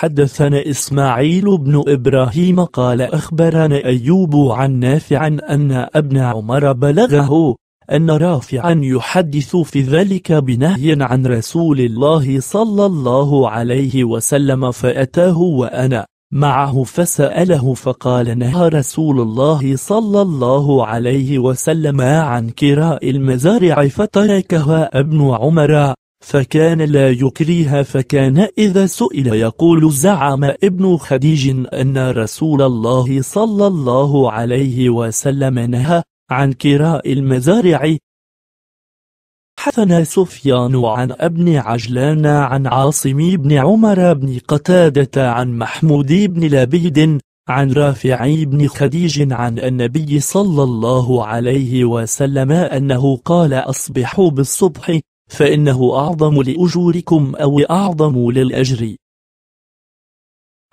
حدثنا إسماعيل بن إبراهيم قال أخبرنا أيوب عن نافع أن ابن عمر بلغه أن رافعا يحدث في ذلك بنهي عن رسول الله صلى الله عليه وسلم فأتاه وأنا معه فسأله فقال نهى رسول الله صلى الله عليه وسلم عن كراء المزارع فتركها ابن عمر فكان لا يكريها فكان إذا سئل يقول زعم ابن خديج أن رسول الله صلى الله عليه وسلم نهى عن كراء المزارع حثنا سفيان عن ابن عجلان عن عاصم بن عمر بن قتادة عن محمود بن لبيد عن رافع بن خديج عن النبي صلى الله عليه وسلم أنه قال أصبحوا بالصبح فإنه أعظم لأجوركم أو أعظم للأجر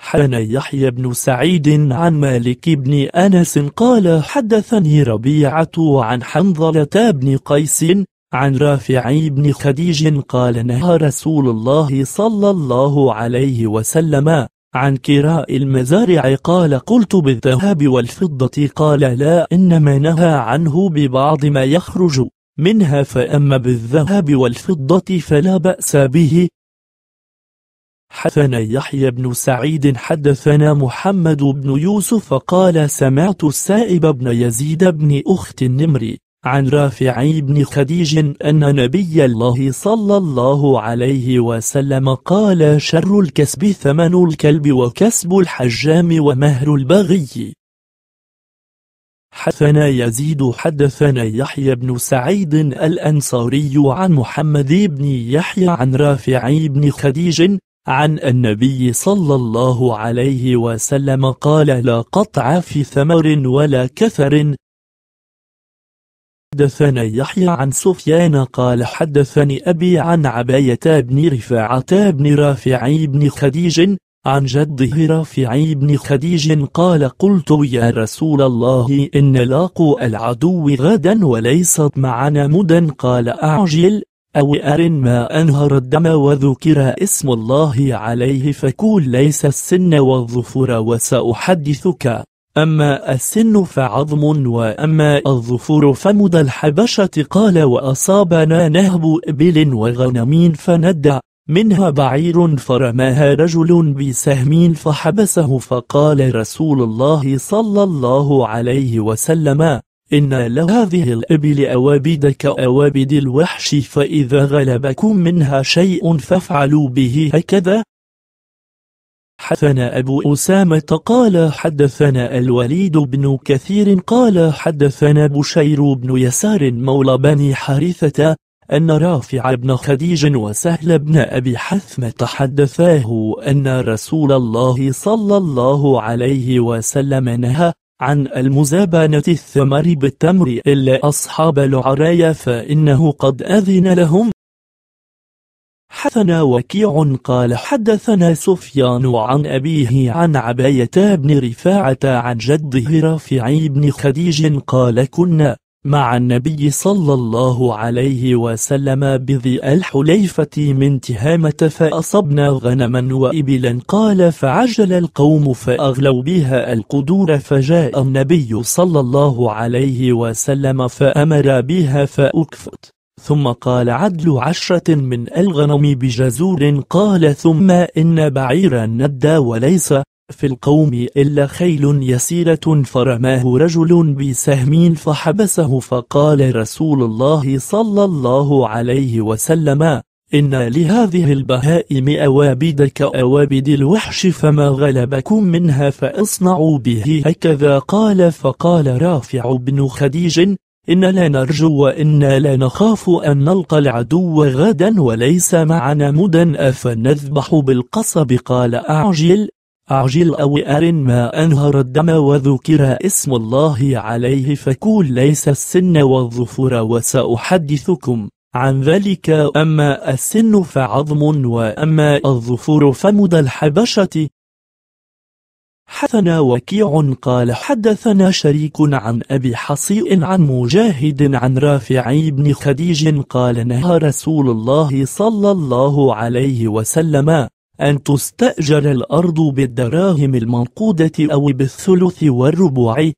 حان يحيى بن سعيد عن مالك بن أنس قال حدثني ربيعة عن حنظلة بن قيس عن رافع بن خديج قال نهى رسول الله صلى الله عليه وسلم عن كراء المزارع قال قلت بالذهب والفضة قال لا إنما نهى عنه ببعض ما يخرج منها فأما بالذهب والفضة فلا بأس به حدثنا يحيى بن سعيد حدثنا محمد بن يوسف قال سمعت السائب بن يزيد بن أخت النمر عن رافع بن خديج أن نبي الله صلى الله عليه وسلم قال شر الكسب ثمن الكلب وكسب الحجام ومهر البغي حدثنا يزيد حدثنا يحيى بن سعيد الأنصاري عن محمد بن يحيى عن رافع بن خديج عن النبي صلى الله عليه وسلم قال لا قطع في ثمر ولا كثر حدثنا يحيى عن سفيان قال حدثني أبي عن عباية بن رفاعة بن رافع بن خديج عن جده رافع بن خديج قال قلت يا رسول الله إن لاقوا العدو غدا وليست معنا مدا قال أعجل أو أرن ما أنهر الدم وذكر اسم الله عليه فكون ليس السن والظفر وسأحدثك أما السن فعظم وأما الظفر فمد الحبشة قال وأصابنا نهب إبل وغنمين فندأ منها بعير فرماها رجل بسهم فحبسه فقال رسول الله صلى الله عليه وسلم إن لهذه الإبل أوابد كأوابد الوحش فإذا غلبكم منها شيء فافعلوا به هكذا حدثنا أبو أسامة قال حدثنا الوليد بن كثير قال حدثنا بشير بن يسار مولى بني حارثة أن رافع بن خديج وسهل بن أبي حثمة تحدثاه أن رسول الله صلى الله عليه وسلم نهى عن المزابنة الثمر بالتمر إلا أصحاب العرايا فإنه قد أذن لهم حثنا وكيع قال حدثنا سفيان عن أبيه عن عباية بن رفاعة عن جده رافع بن خديج قال كنا مع النبي صلى الله عليه وسلم بذي الحليفة من تهامة فأصبنا غنما وإبلا قال فعجل القوم فأغلوا بها القدور فجاء النبي صلى الله عليه وسلم فأمر بها فأكفت ثم قال عدل عشرة من الغنم بجزور قال ثم إن بعيرا ندى وليس في القوم إلا خيل يسيرة فرماه رجل بسهم فحبسه فقال رسول الله صلى الله عليه وسلم إن لهذه البهائم أوابد كأوابد الوحش فما غلبكم منها فاصنعوا به هكذا قال فقال رافع بن خديج إن لا نرجو وإنا لا نخاف أن نلقى العدو غدا وليس معنا مدا أفنذبح بالقصب قال أعجل أعجل أو أر ما أنهر الدم وذكر اسم الله عليه فكون ليس السن والظفر وسأحدثكم عن ذلك أما السن فعظم وأما الظفر فمد الحبشة حثنا وكيع قال حدثنا شريك عن أبي حصيء عن مجاهد عن رافع بن خديج قال نهى رسول الله صلى الله عليه وسلم أن تستأجر الأرض بالدراهم المنقودة أو بالثلث والربع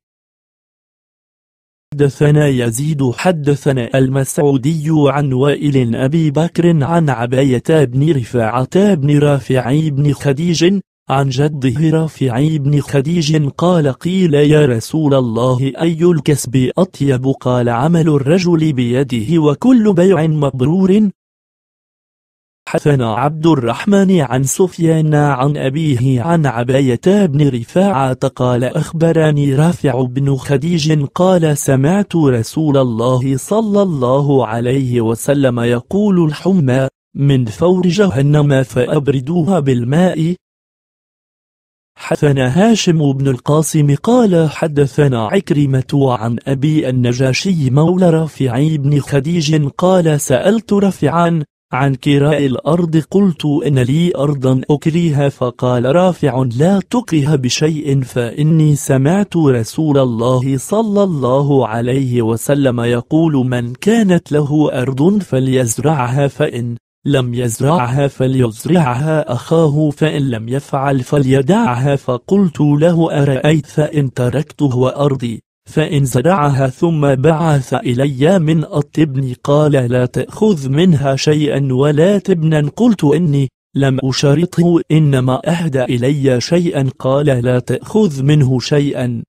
حدثنا يزيد حدثنا المسعودي عن وائل أبي بكر عن عباية بن رفاعة بن رافع بن خديج عن جده رافع بن خديج قال قيل يا رسول الله أي الكسب أطيب قال عمل الرجل بيده وكل بيع مبرور حدثنا عبد الرحمن عن سفيان عن أبيه عن عباية بن رفاعة قال أخبرني رافع بن خديج قال سمعت رسول الله صلى الله عليه وسلم يقول الحمى من فور جهنم فأبردوها بالماء حدثنا هاشم بن القاسم قال حدثنا عكرمة عن أبي النجاشي مولى رافع بن خديج قال سألت رفعا عن كراء الأرض قلت إن لي أرضا أكريها فقال رافع لا تكره بشيء فإني سمعت رسول الله صلى الله عليه وسلم يقول من كانت له أرض فليزرعها فإن لم يزرعها فليزرعها أخاه فإن لم يفعل فليدعها فقلت له أرأيت فإن تركته وأرضي فإن زرعها ثم بعث إلي من التبن قال لا تأخذ منها شيئا ولا تبنا قلت إني لم أشرطه إنما أهدى إلي شيئا قال لا تأخذ منه شيئا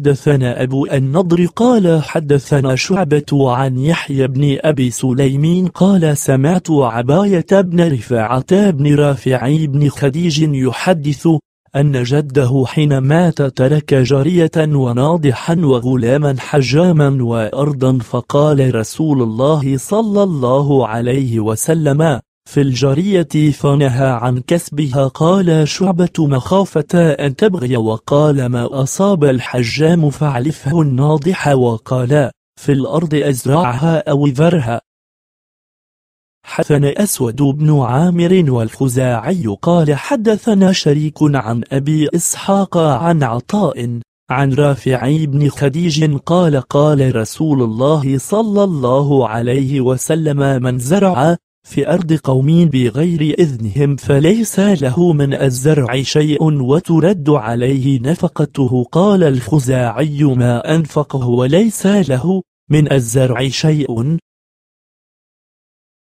حدثنا أبو النضر قال حدثنا شعبة عن يحيى بن أبي سليمين قال سمعت عباية بن رفاعة بن رافع بن خديج يحدث أن جده حين مات ترك جارية وناضحا وغلاما حجاما وأرضا فقال رسول الله صلى الله عليه وسلم في الجارية فنهى عن كسبها قال شعبة مخافة أن تبغي وقال ما أصاب الحجام فعلفه الناضح وقال في الأرض أزرعها أو ذرها حدثنا أسود بن عامر والخزاعي قال حدثنا شريك عن أبي إسحاق عن عطاء عن رافع بن خديج قال قال رسول الله صلى الله عليه وسلم من زرع في أرض قوم بغير إذنهم فليس له من الزرع شيء وترد عليه نفقته قال الخزاعي ما أنفقه وليس له من الزرع شيء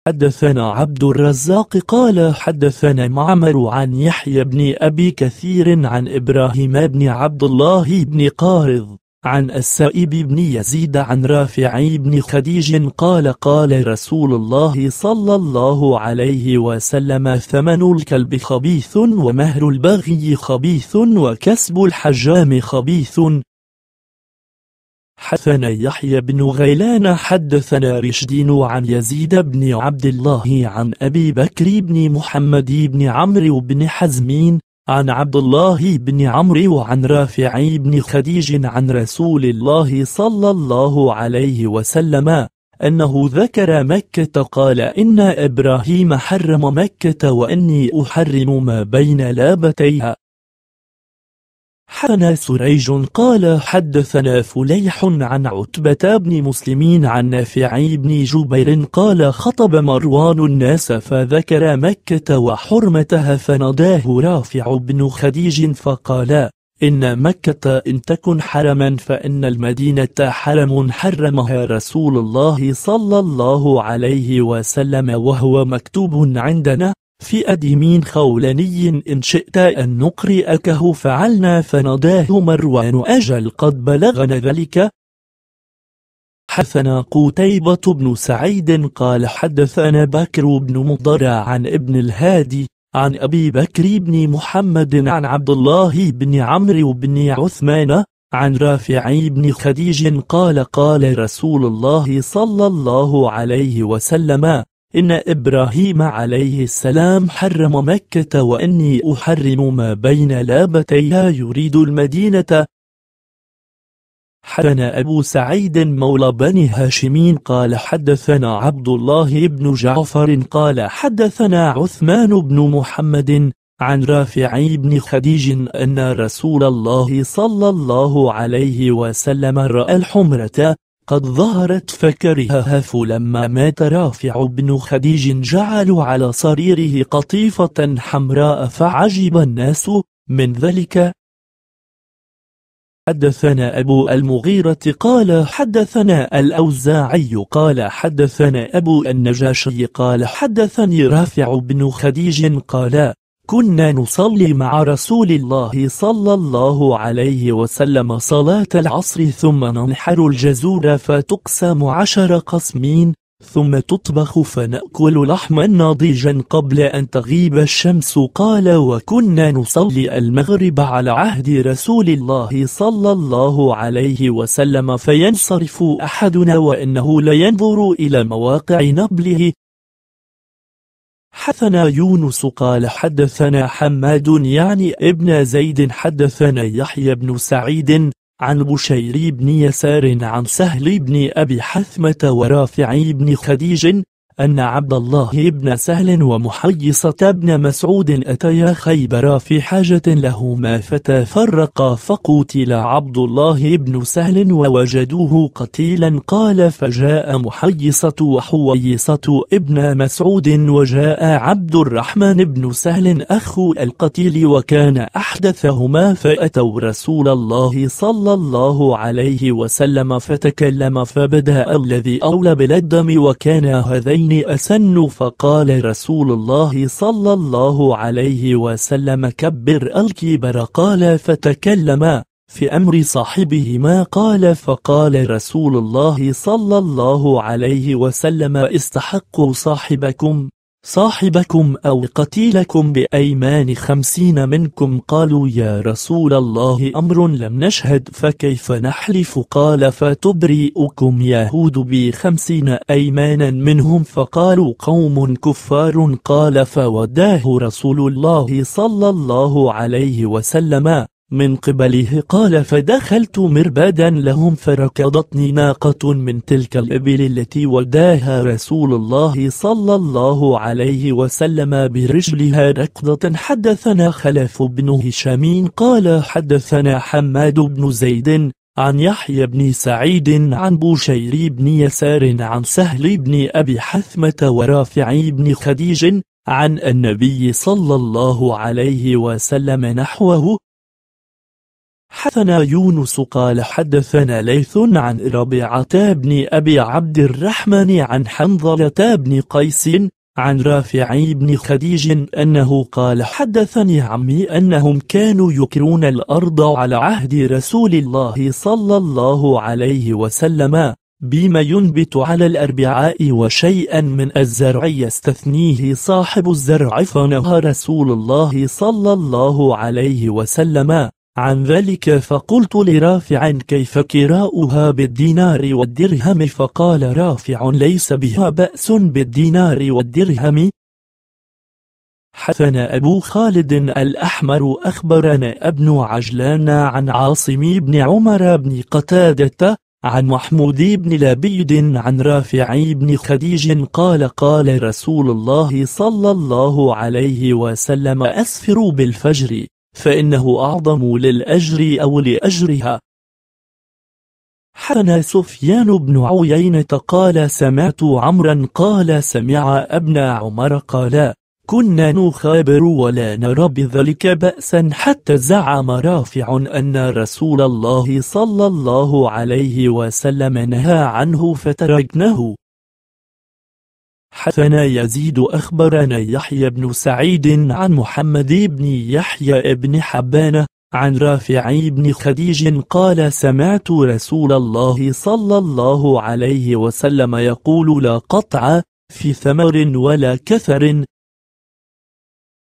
حدثنا عبد الرزاق قال حدثنا معمر عن يحيى بن أبي كثير عن إبراهيم بن عبد الله بن قارض عن السائب بن يزيد عن رافع بن خديج قال قال رسول الله صلى الله عليه وسلم ثمن الكلب خبيث ومهر البغي خبيث وكسب الحجام خبيث حدثنا يحيى بن غيلان حدثنا رشدين عن يزيد بن عبد الله عن أبي بكر بن محمد بن عمرو بن حزمين عن عبد الله بن عمرو وعن رافع بن خديج عن رسول الله صلى الله عليه وسلم أنه ذكر مكة قال إن إبراهيم حرم مكة وإني أحرم ما بين لابتيها حنا سريج قال حدثنا فليح عن عتبة بن مسلمين عن نافع بن جبير قال خطب مروان الناس فذكر مكة وحرمتها فناداه رافع بن خديج فقال إن مكة إن تكن حرما فإن المدينة حرم حرمها رسول الله صلى الله عليه وسلم وهو مكتوب عندنا في أديمين خولاني إن شئت أن نقرئكه فعلنا فنداه مروان أجل قد بلغنا ذلك حدثنا قتيبة بن سعيد قال حدثنا بكر بن مضرى عن ابن الهادي عن أبي بكر بن محمد عن عبد الله بن عمرو بن عثمان عن رافع بن خديج قال قال رسول الله صلى الله عليه وسلم إن إبراهيم عليه السلام حرم مكة وإني أحرم ما بين لابتيها يريد المدينة حدثنا أبو سعيد مولى بني هاشمين قال حدثنا عبد الله بن جعفر قال حدثنا عثمان بن محمد عن رافع بن خديج أن رسول الله صلى الله عليه وسلم رأى الحمرة قد ظهرت فكرهها فلما مات رافع بن خديج جعلوا على صريره قطيفة حمراء فعجب الناس من ذلك حدثنا أبو المغيرة قال حدثنا الأوزاعي قال حدثنا أبو النجاشي قال حدثني رافع بن خديج قال كنا نصلي مع رسول الله صلى الله عليه وسلم صلاة العصر ثم ننحر الجزور فتقسم عشر قسمين ثم تطبخ فنأكل لحما ناضجا قبل أن تغيب الشمس قال وكنا نصلي المغرب على عهد رسول الله صلى الله عليه وسلم فينصرف أحدنا وإنه لينظر إلى مواقع نبله حدثنا يونس قال حدثنا حماد يعني ابن زيد حدثنا يحيى بن سعيد عن بشير بن يسار عن سهل بن أبي حثمة ورافع بن خديج أن عبد الله بن سهل ومحيصة بن مسعود أتيا خيبر في حاجة لهما فتفرقا فقتل عبد الله بن سهل ووجدوه قتيلا قال فجاء محيصة وحويصة ابن مسعود وجاء عبد الرحمن بن سهل أخ القتيل وكان أحدثهما فأتوا رسول الله صلى الله عليه وسلم فتكلم فبدأ الذي أولى بالدم وكان هذين إني أسن فقال رسول الله صلى الله عليه وسلم كبر الكبر قال فتكلما في أمر صاحبهما قال فقال رسول الله صلى الله عليه وسلم استحقوا صاحبكم صاحبكم أو قتيلكم بأيمان خمسين منكم قالوا يا رسول الله أمر لم نشهد فكيف نحلف قال فتبرئكم يهود بخمسين أيمانا منهم فقالوا قوم كفار قال فوداه رسول الله صلى الله عليه وسلم من قبله قال فدخلت مربادا لهم فركضتني ناقة من تلك الإبل التي وداها رسول الله صلى الله عليه وسلم برجلها ركضة حدثنا خلف بن هشام قال حدثنا حماد بن زيد عن يحيى بن سعيد عن بوشير بن يسار عن سهل بن أبي حثمة ورافع بن خديج عن النبي صلى الله عليه وسلم نحوه حدثنا يونس قال حدثنا ليث عن ربيعة بن أبي عبد الرحمن عن حنظلة بن قيس عن رافع بن خديج أنه قال حدثني عمي أنهم كانوا يكرون الأرض على عهد رسول الله صلى الله عليه وسلم بما ينبت على الأربعاء وشيئا من الزرع يستثنيه صاحب الزرع فنهى رسول الله صلى الله عليه وسلم عن ذلك فقلت لرافع كيف كراؤها بالدينار والدرهم فقال رافع ليس بها بأس بالدينار والدرهم حثنا أبو خالد الأحمر أخبرنا ابن عجلان عن عاصم بن عمر بن قتادة عن محمود بن لبيد عن رافع بن خديج قال قال رسول الله صلى الله عليه وسلم أسفروا بالفجر فإنه أعظم للأجر أو لأجرها حدثنا سفيان بن عيينة قال سمعت عمرا قال سمع ابن عمر قال كنا نخابر ولا نرى بذلك بأسا حتى زعم رافع أن رسول الله صلى الله عليه وسلم نهى عنه فتركناه حثنا يزيد أخبرنا يحيى بن سعيد عن محمد بن يحيى بن حبان عن رافع بن خديج قال سمعت رسول الله صلى الله عليه وسلم يقول لا قطع في ثمر ولا كثر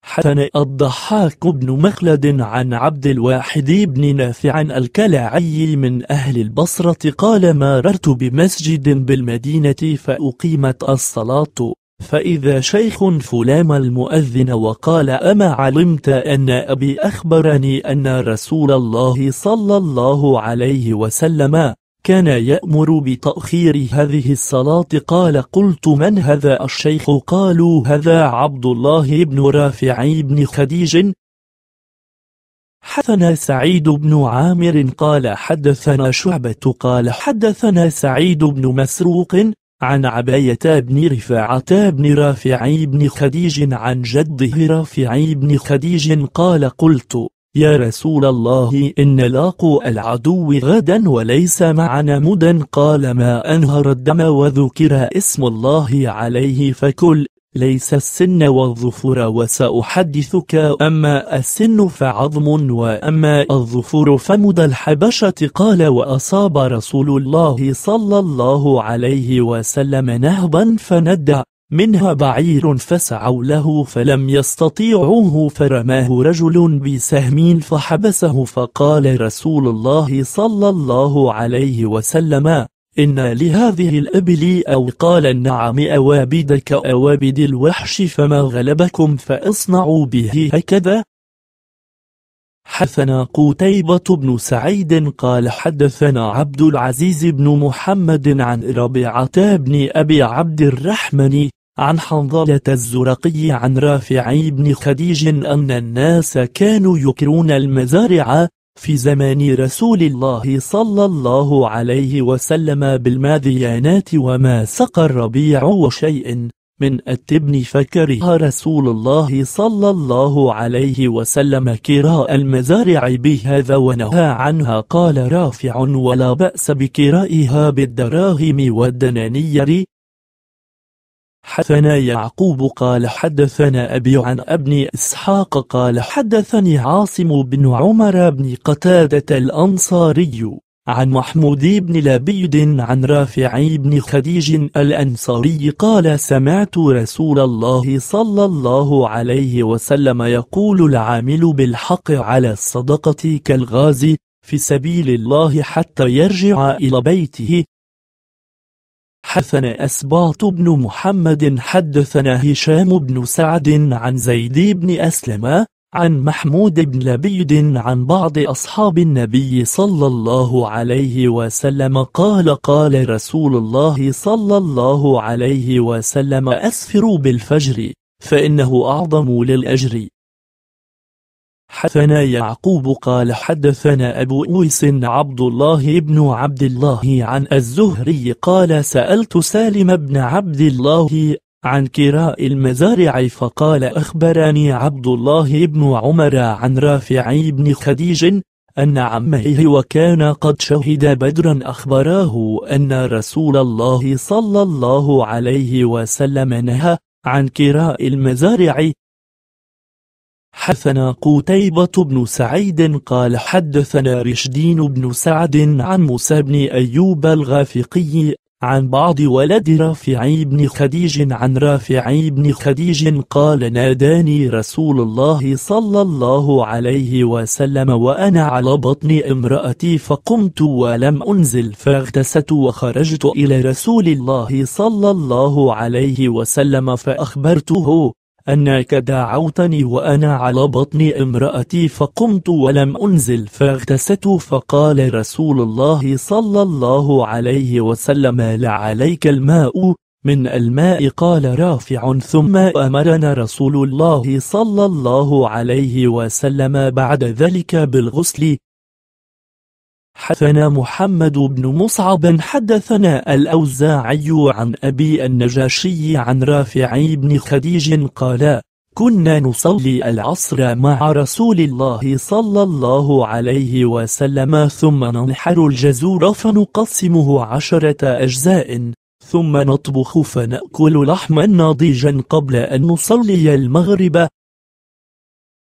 حسن الضحاك بن مخلد عن عبد الواحد بن نافع الكلاعي من أهل البصرة قال مررت بمسجد بالمدينة فأقيمت الصلاة فإذا شيخ فلام المؤذن وقال أما علمت أن أبي أخبرني أن رسول الله صلى الله عليه وسلم كان يأمر بتأخير هذه الصلاة قال قلت من هذا الشيخ قالوا هذا عبد الله بن رافع بن خديج حدثنا سعيد بن عامر قال حدثنا شعبة قال حدثنا سعيد بن مسروق عن عباية بن رفاعة بن رافع بن خديج عن جده رافع بن خديج قال قلت يا رسول الله إن لاقوا العدو غدا وليس معنا مدا قال ما أنهر الدم وذكر اسم الله عليه فكل ليس السن والظفر وسأحدثك أما السن فعظم وأما الظفر فمد الحبشة قال وأصاب رسول الله صلى الله عليه وسلم نهبا فندع منها بعير فسعوا له فلم يستطيعوه فرماه رجل بسهم فحبسه فقال رسول الله صلى الله عليه وسلم إن لهذه الإبل أو قال النعم أوابد كأوابد الوحش فما غلبكم فاصنعوا به هكذا حثنا قتيبة بن سعيد قال حدثنا عبد العزيز بن محمد عن ربيعة بن أبي عبد الرحمن عن حنظلة الزرقي عن رافع بن خديج أن الناس كانوا يكرون المزارع في زمان رسول الله صلى الله عليه وسلم بالماذيانات وما سقى الربيع وشيء من التبن فكره رسول الله صلى الله عليه وسلم كراء المزارع بهذا ونهى عنها قال رافع ولا بأس بكرائها بالدراهم والدنانير حدثنا يعقوب قال حدثنا أبي عن ابن إسحاق قال حدثني عاصم بن عمر بن قتادة الأنصاري عن محمود بن لبيد عن رافع بن خديج الأنصاري قال سمعت رسول الله صلى الله عليه وسلم يقول العامل بالحق على الصدقة كالغازي في سبيل الله حتى يرجع إلى بيته حدثنا أسباط بن محمد حدثنا هشام بن سعد عن زيد بن أسلم عن محمود بن لبيد عن بعض أصحاب النبي صلى الله عليه وسلم قال قال رسول الله صلى الله عليه وسلم أسفروا بالفجر فإنه أعظم للأجر حدثنا يعقوب قال حدثنا أبو أويس عبد الله بن عبد الله عن الزهري قال سألت سالم بن عبد الله عن كراء المزارع فقال أخبرني عبد الله بن عمر عن رافعي بن خديج أن عمه وكان قد شهد بدرا أخبراه أن رسول الله صلى الله عليه وسلم نهى عن كراء المزارع حدثنا قتيبة بن سعيد قال حدثنا رشدين بن سعد عن موسى بن أيوب الغافقي عن بعض ولد رافعي بن خديج عن رافعي بن خديج قال ناداني رسول الله صلى الله عليه وسلم وأنا على بطن امرأتي فقمت ولم أنزل فاغتست وخرجت إلى رسول الله صلى الله عليه وسلم فأخبرته أنك دعوتني وأنا على بطن امرأتي فقمت ولم أنزل فاغتست فقال رسول الله صلى الله عليه وسلم لعليك الماء من الماء قال رافع ثم أمرنا رسول الله صلى الله عليه وسلم بعد ذلك بالغسل حدثنا محمد بن مصعب حدثنا الأوزاعي عن أبي النجاشي عن رافع بن خديج قال كنا نصلي العصر مع رسول الله صلى الله عليه وسلم ثم ننحر الجزور فنقسمه عشرة أجزاء ثم نطبخ فنأكل لحما ناضجا قبل أن نصلي المغرب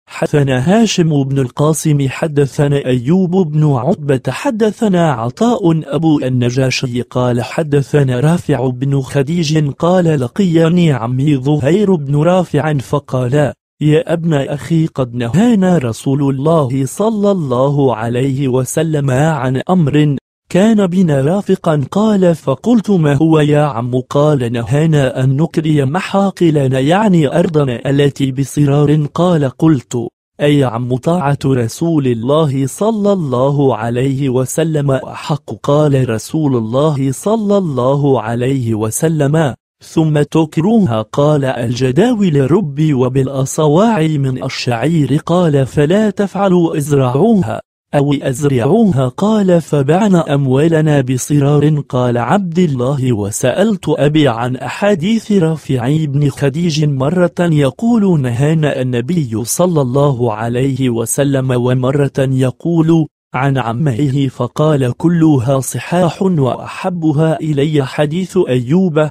حدثنا هاشم بن القاسم حدثنا أيوب بن عتبة حدثنا عطاء أبو النجاشي قال حدثنا رافع بن خديج قال لقيني عمي ظهير بن رافع فقال يا ابن أخي قد نهانا رسول الله صلى الله عليه وسلم عن أمر كان بنا رافقا قال فقلت ما هو يا عم قال نهانا أن نكري محاقلنا يعني أرضنا التي بصرار قال قلت أي عم طاعة رسول الله صلى الله عليه وسلم أحق قال رسول الله صلى الله عليه وسلم ثم تكروها قال الجداول ربي وبالأصواع من الشعير قال فلا تفعلوا ازرعوها أو أزرعوها قال فبعنا أموالنا بصرار قال عبد الله وسألت أبي عن أحاديث رافع بن خديج مرة يقول نهانا النبي صلى الله عليه وسلم ومرة يقول عن عمه فقال كلها صحاح وأحبها إلي حديث أيوب